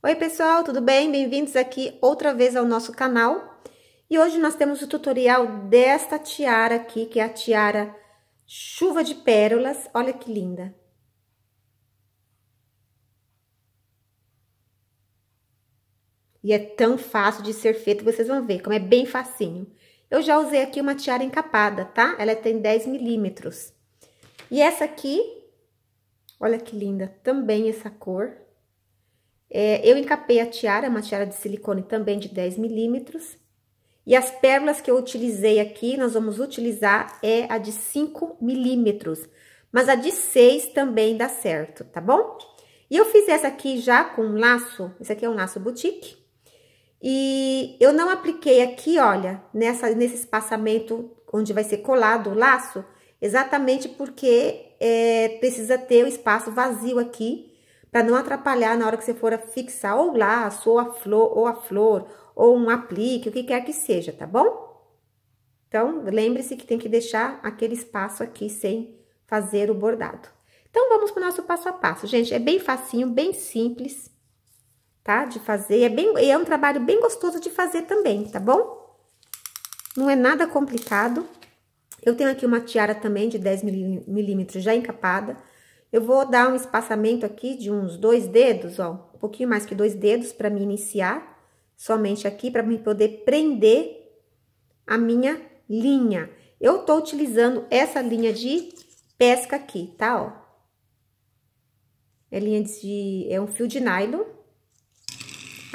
Oi, pessoal, tudo bem? Bem-vindos aqui outra vez ao nosso canal. E hoje nós temos o tutorial desta tiara aqui, que é a tiara chuva de pérolas. Olha que linda! E é tão fácil de ser feito, vocês vão ver como é bem facinho. Eu já usei aqui uma tiara encapada, tá? Ela tem 10 milímetros. E essa aqui, olha que linda, também essa cor. É, eu encapei a tiara, uma tiara de silicone também de 10 milímetros. E as pérolas que eu utilizei aqui, nós vamos utilizar é a de 5 milímetros. Mas a de 6 também dá certo, tá bom? E eu fiz essa aqui já com um laço, esse aqui é um laço boutique. E eu não apliquei aqui, olha, nessa, nesse espaçamento onde vai ser colado o laço, exatamente porque é, precisa ter o espaço vazio aqui para não atrapalhar na hora que você for fixar ou laço, ou a flor, ou a flor, ou um aplique, o que quer que seja, tá bom? Então, lembre-se que tem que deixar aquele espaço aqui sem fazer o bordado. Então, vamos para o nosso passo a passo. Gente, é bem facinho, bem simples, tá? De fazer, é, bem, é um trabalho bem gostoso de fazer também, tá bom? Não é nada complicado. Eu tenho aqui uma tiara também de 10 milímetros já encapada. Eu vou dar um espaçamento aqui de uns dois dedos, ó, um pouquinho mais que dois dedos para me iniciar, somente aqui para me poder prender a minha linha. Eu tô utilizando essa linha de pesca aqui, tá, ó. É linha de... é um fio de nylon,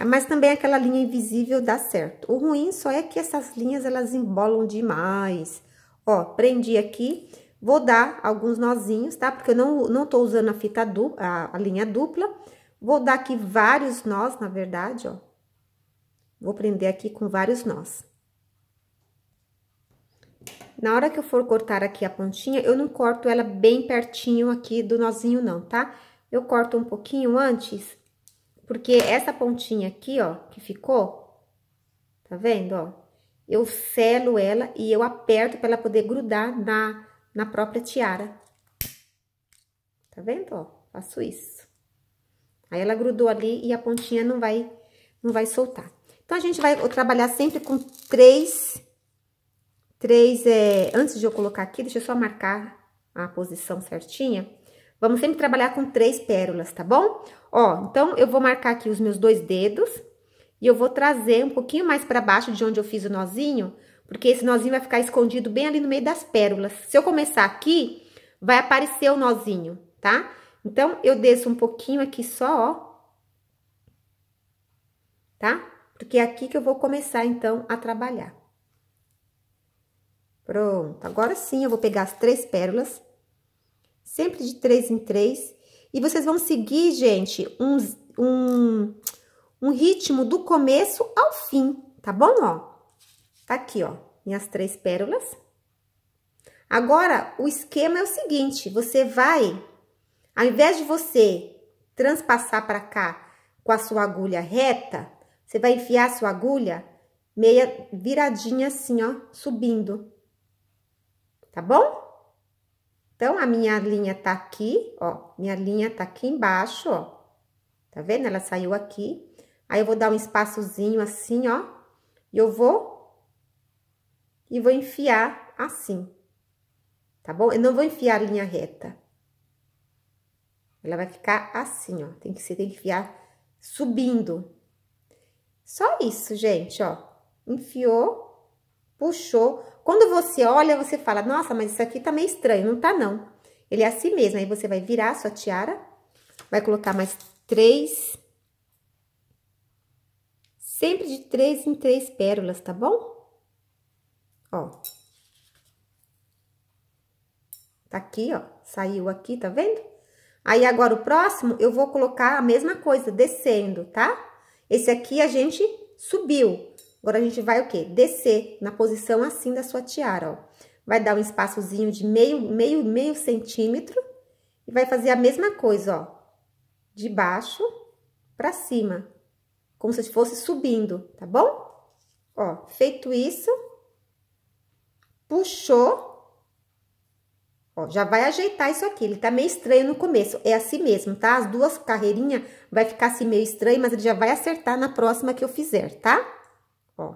mas também é aquela linha invisível dá certo. O ruim só é que essas linhas, elas embolam demais. Ó, prendi aqui, Vou dar alguns nozinhos, tá? Porque eu não, não tô usando a fita dupla, a, a linha dupla. Vou dar aqui vários nós, na verdade, ó. Vou prender aqui com vários nós. Na hora que eu for cortar aqui a pontinha, eu não corto ela bem pertinho aqui do nozinho não, tá? Eu corto um pouquinho antes, porque essa pontinha aqui, ó, que ficou, tá vendo, ó? Eu selo ela e eu aperto para ela poder grudar na, na própria tiara. Tá vendo, ó? Faço isso. Aí ela grudou ali e a pontinha não vai, não vai soltar. Então, a gente vai trabalhar sempre com três, três, é, antes de eu colocar aqui, deixa eu só marcar a posição certinha. Vamos sempre trabalhar com três pérolas, tá bom? Ó, então, eu vou marcar aqui os meus dois dedos e eu vou trazer um pouquinho mais para baixo de onde eu fiz o nozinho, porque esse nozinho vai ficar escondido bem ali no meio das pérolas. Se eu começar aqui, vai aparecer o nozinho, tá? Então, eu desço um pouquinho aqui só, ó. Tá? Porque é aqui que eu vou começar, então, a trabalhar. Pronto. Agora sim, eu vou pegar as três pérolas. Sempre de três em três. E vocês vão seguir, gente, um, um, um ritmo do começo ao fim, tá bom, ó? Tá aqui, ó, minhas três pérolas. Agora, o esquema é o seguinte, você vai, ao invés de você transpassar para cá com a sua agulha reta, você vai enfiar a sua agulha meia viradinha assim, ó, subindo. Tá bom? Então, a minha linha tá aqui, ó, minha linha tá aqui embaixo, ó. Tá vendo? Ela saiu aqui. Aí, eu vou dar um espaçozinho assim, ó, e eu vou e vou enfiar assim, tá bom? Eu não vou enfiar linha reta. Ela vai ficar assim, ó. Tem que, você tem que enfiar subindo. Só isso, gente, ó. Enfiou, puxou. Quando você olha, você fala, nossa, mas isso aqui tá meio estranho. Não tá, não. Ele é assim mesmo. Aí você vai virar a sua tiara, vai colocar mais três sempre de três em três pérolas, tá bom? Ó. Tá aqui, ó. Saiu aqui, tá vendo? Aí, agora, o próximo, eu vou colocar a mesma coisa, descendo, tá? Esse aqui a gente subiu. Agora, a gente vai o quê? Descer na posição assim da sua tiara, ó. Vai dar um espaçozinho de meio, meio, meio centímetro. E vai fazer a mesma coisa, ó. De baixo pra cima. Como se fosse subindo, tá bom? Ó, feito isso, puxou. Ó, já vai ajeitar isso aqui. Ele tá meio estranho no começo. É assim mesmo, tá? As duas carreirinhas vai ficar assim meio estranho, mas ele já vai acertar na próxima que eu fizer, tá? Ó.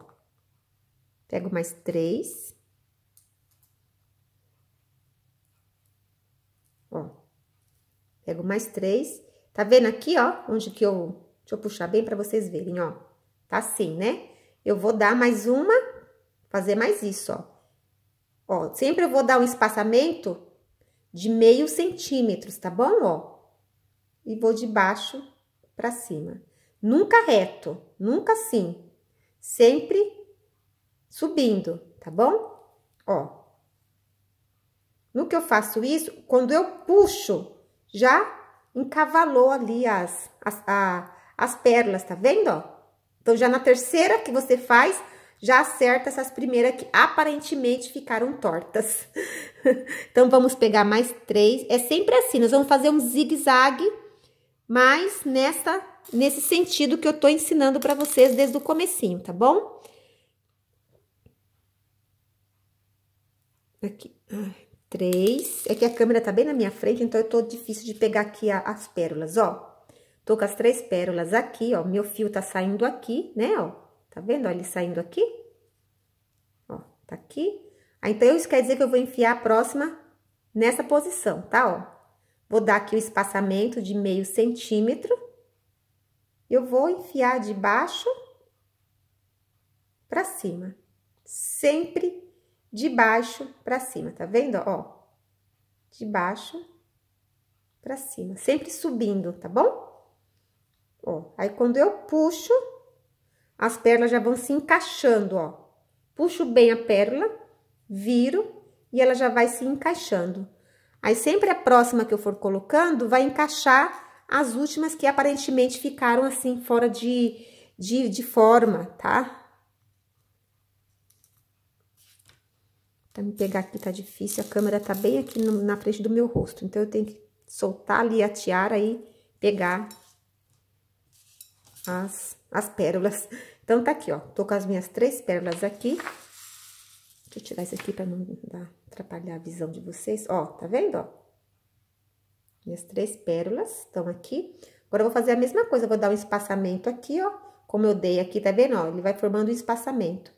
Pego mais três. Ó. Pego mais três. Tá vendo aqui, ó? Onde que eu... Deixa eu puxar bem pra vocês verem, ó. Tá assim, né? Eu vou dar mais uma, fazer mais isso, ó. Ó, sempre eu vou dar um espaçamento de meio centímetro tá bom? Ó, e vou de baixo para cima. Nunca reto, nunca assim. Sempre subindo, tá bom? Ó. No que eu faço isso, quando eu puxo, já encavalou ali as, as, a, as pérolas, tá vendo? Ó? Então, já na terceira que você faz, já acerta essas primeiras que aparentemente ficaram tortas. então, vamos pegar mais três. É sempre assim, nós vamos fazer um zigue-zague, mas nessa, nesse sentido que eu tô ensinando para vocês desde o comecinho, tá bom? Aqui, três. É que a câmera tá bem na minha frente, então eu tô difícil de pegar aqui a, as pérolas, ó. Tô com as três pérolas aqui, ó. Meu fio tá saindo aqui, né, ó Tá vendo? Olha ele saindo aqui. Ó, tá aqui. Ah, então, isso quer dizer que eu vou enfiar a próxima nessa posição, tá? Ó, vou dar aqui o espaçamento de meio centímetro. Eu vou enfiar de baixo pra cima. Sempre de baixo pra cima, tá vendo? Ó, de baixo pra cima. Sempre subindo, tá bom? Ó, aí quando eu puxo as pérolas já vão se encaixando, ó. Puxo bem a pérola, viro e ela já vai se encaixando. Aí, sempre a próxima que eu for colocando, vai encaixar as últimas que aparentemente ficaram assim, fora de, de, de forma, tá? Pra me pegar aqui tá difícil, a câmera tá bem aqui no, na frente do meu rosto. Então, eu tenho que soltar ali a tiara e pegar as as pérolas. Então, tá aqui, ó. Tô com as minhas três pérolas aqui. Deixa eu tirar isso aqui pra não dar, atrapalhar a visão de vocês. Ó, tá vendo, ó? Minhas três pérolas estão aqui. Agora, eu vou fazer a mesma coisa. Eu vou dar um espaçamento aqui, ó. Como eu dei aqui, tá vendo, ó? Ele vai formando um espaçamento.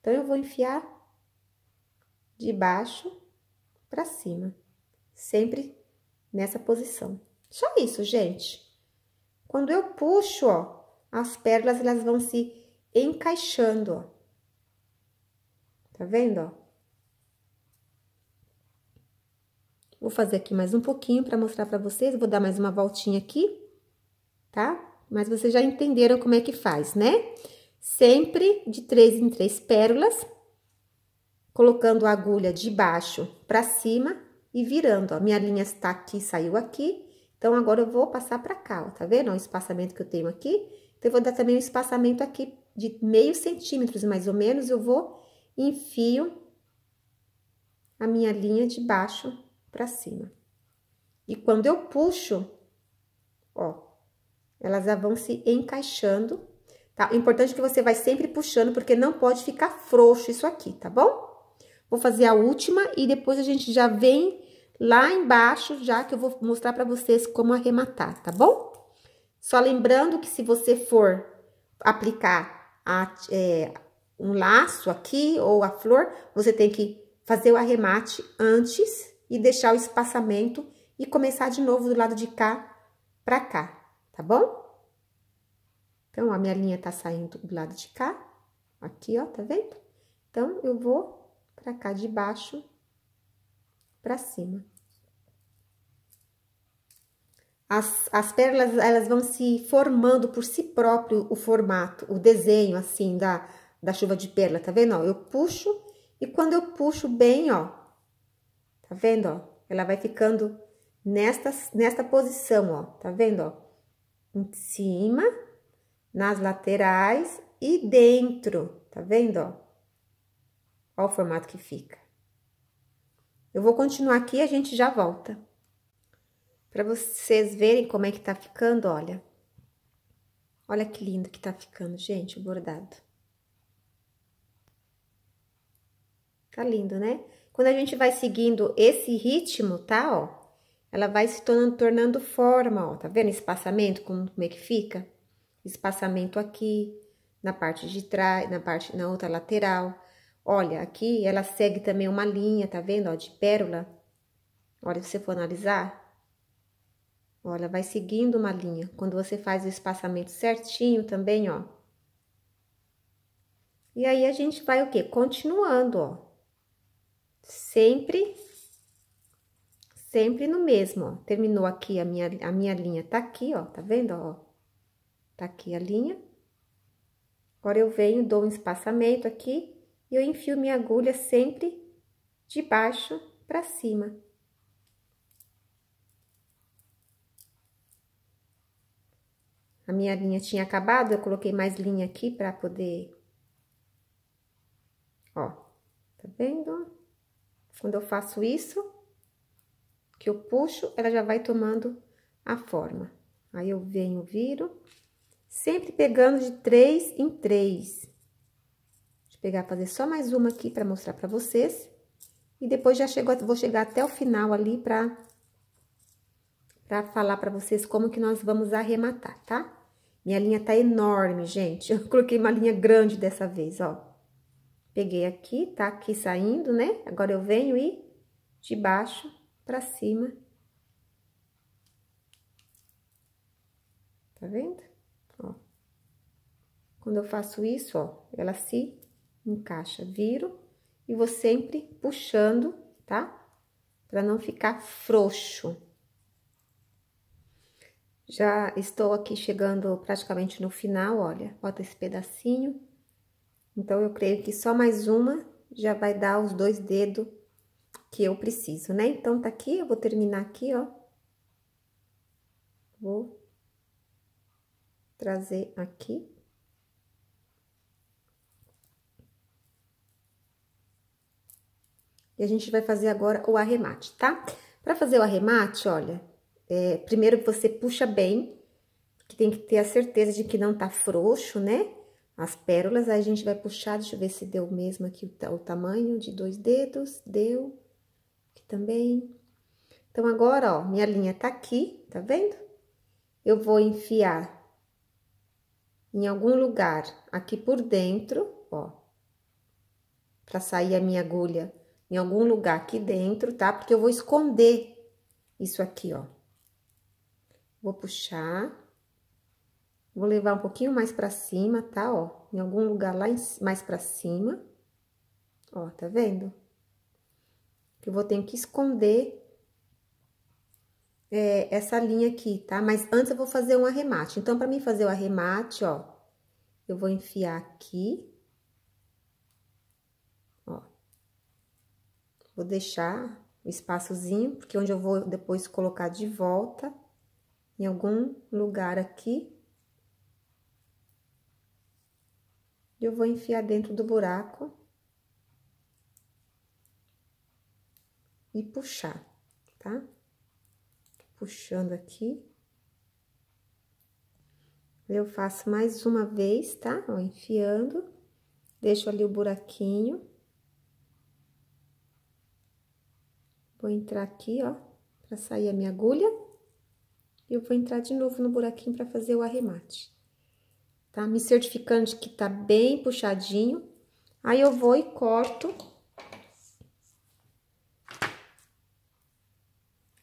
Então, eu vou enfiar de baixo pra cima. Sempre nessa posição. Só isso, gente. Quando eu puxo, ó, as pérolas elas vão se encaixando, ó. Tá vendo, ó? Vou fazer aqui mais um pouquinho para mostrar para vocês, vou dar mais uma voltinha aqui, tá? Mas vocês já entenderam como é que faz, né? Sempre de três em três pérolas, colocando a agulha de baixo para cima e virando, ó. Minha linha está aqui, saiu aqui, então agora eu vou passar para cá, ó, tá vendo? Ó, o espaçamento que eu tenho aqui, então, eu vou dar também um espaçamento aqui de meio centímetros, mais ou menos. Eu vou enfio a minha linha de baixo para cima. E quando eu puxo, ó, elas já vão se encaixando, tá? Importante é que você vai sempre puxando, porque não pode ficar frouxo isso aqui, tá bom? Vou fazer a última e depois a gente já vem lá embaixo, já que eu vou mostrar para vocês como arrematar, tá bom? Só lembrando que se você for aplicar a, é, um laço aqui ou a flor, você tem que fazer o arremate antes e deixar o espaçamento e começar de novo do lado de cá para cá, tá bom? Então, a minha linha tá saindo do lado de cá, aqui, ó, tá vendo? Então, eu vou pra cá de baixo pra cima as, as pérolas elas vão se formando por si próprio o formato, o desenho assim da, da chuva de pérola, tá vendo? Ó, eu puxo e quando eu puxo bem, ó, tá vendo? Ó, ela vai ficando nesta, nesta posição, ó, tá vendo? Ó, em cima, nas laterais e dentro, tá vendo? Ó, ó o formato que fica. Eu vou continuar aqui e a gente já volta para vocês verem como é que tá ficando, olha. Olha que lindo que tá ficando, gente, o bordado. Tá lindo, né? Quando a gente vai seguindo esse ritmo, tá, ó, ela vai se tornando, tornando forma, ó, tá vendo espaçamento, como, como é que fica? Espaçamento aqui, na parte de trás, na parte, na outra lateral. Olha, aqui ela segue também uma linha, tá vendo, ó, de pérola. Olha, se você for analisar, Olha, vai seguindo uma linha. Quando você faz o espaçamento certinho também, ó. E aí, a gente vai o quê? Continuando, ó. Sempre, sempre no mesmo, ó. Terminou aqui a minha, a minha linha, tá aqui, ó. Tá vendo, ó? Tá aqui a linha. Agora, eu venho, dou um espaçamento aqui e eu enfio minha agulha sempre de baixo para cima. a minha linha tinha acabado, eu coloquei mais linha aqui pra poder... Ó, tá vendo? Quando eu faço isso, que eu puxo, ela já vai tomando a forma. Aí eu venho, viro, sempre pegando de três em três. Deixa eu pegar, fazer só mais uma aqui pra mostrar pra vocês. E depois já chego, vou chegar até o final ali pra para falar para vocês como que nós vamos arrematar, tá? Minha linha tá enorme, gente. Eu coloquei uma linha grande dessa vez, ó. Peguei aqui, tá aqui saindo, né? Agora eu venho e de baixo pra cima. Tá vendo? Ó. Quando eu faço isso, ó, ela se encaixa. Viro e vou sempre puxando, tá? Pra não ficar frouxo. Já estou aqui chegando praticamente no final, olha, bota esse pedacinho. Então, eu creio que só mais uma já vai dar os dois dedos que eu preciso, né? Então, tá aqui, eu vou terminar aqui, ó. Vou trazer aqui. E a gente vai fazer agora o arremate, tá? Pra fazer o arremate, olha, é, primeiro você puxa bem, que tem que ter a certeza de que não tá frouxo, né? As pérolas, aí a gente vai puxar, deixa eu ver se deu mesmo aqui o, o tamanho de dois dedos, deu, aqui também. Então, agora, ó, minha linha tá aqui, tá vendo? Eu vou enfiar em algum lugar aqui por dentro, ó, pra sair a minha agulha em algum lugar aqui dentro, tá? Porque eu vou esconder isso aqui, ó. Vou puxar. Vou levar um pouquinho mais pra cima, tá? Ó, em algum lugar lá em, mais pra cima. Ó, tá vendo? Eu vou ter que esconder é, essa linha aqui, tá? Mas antes eu vou fazer um arremate. Então, pra mim fazer o arremate, ó, eu vou enfiar aqui. Ó. Vou deixar o um espaçozinho, porque onde eu vou depois colocar de volta em algum lugar aqui. Eu vou enfiar dentro do buraco e puxar, tá? Puxando aqui. Eu faço mais uma vez, tá? Ó, enfiando, deixo ali o buraquinho. Vou entrar aqui, ó, pra sair a minha agulha eu vou entrar de novo no buraquinho para fazer o arremate. Tá? Me certificando de que tá bem puxadinho. Aí eu vou e corto.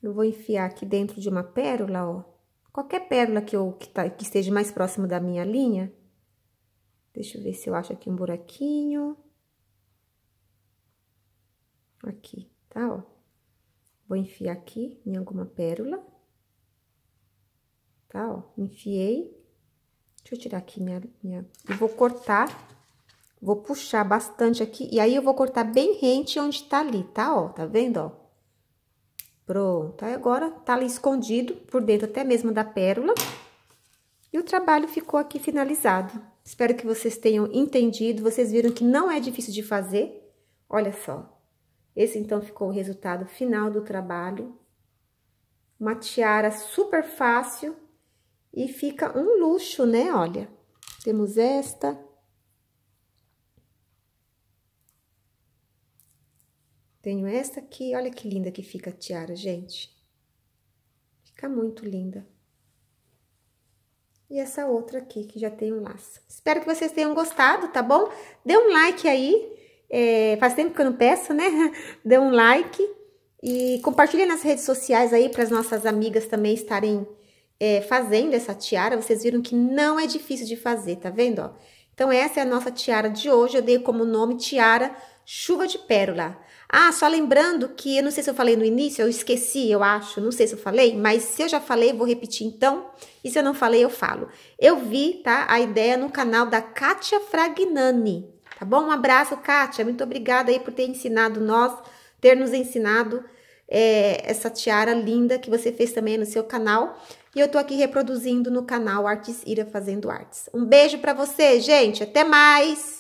Eu vou enfiar aqui dentro de uma pérola, ó. Qualquer pérola que, eu, que, tá, que esteja mais próximo da minha linha. Deixa eu ver se eu acho aqui um buraquinho. Aqui, tá, ó. Vou enfiar aqui em alguma pérola tá? Ó, enfiei. Deixa eu tirar aqui minha... minha... E vou cortar, vou puxar bastante aqui, e aí eu vou cortar bem rente onde tá ali, tá? Ó, tá vendo, ó? Pronto, aí agora tá ali escondido por dentro até mesmo da pérola. E o trabalho ficou aqui finalizado. Espero que vocês tenham entendido, vocês viram que não é difícil de fazer. Olha só, esse então ficou o resultado final do trabalho. Uma tiara super fácil, e fica um luxo, né? Olha, temos esta. Tenho esta aqui, olha que linda que fica a tiara, gente. Fica muito linda. E essa outra aqui, que já tem um laço. Espero que vocês tenham gostado, tá bom? Dê um like aí. É, faz tempo que eu não peço, né? Dê um like. E compartilha nas redes sociais aí para as nossas amigas também estarem é, fazendo essa tiara, vocês viram que não é difícil de fazer, tá vendo? Ó? Então, essa é a nossa tiara de hoje. Eu dei como nome tiara chuva de pérola. Ah, só lembrando que eu não sei se eu falei no início, eu esqueci, eu acho, não sei se eu falei, mas se eu já falei, vou repetir então. E se eu não falei, eu falo. Eu vi, tá, a ideia no canal da Kátia Fragnani, tá bom? Um abraço, Kátia. Muito obrigada aí por ter ensinado nós, ter nos ensinado é, essa tiara linda que você fez também no seu canal. E eu tô aqui reproduzindo no canal Artes Ira Fazendo Artes. Um beijo para você, gente. Até mais!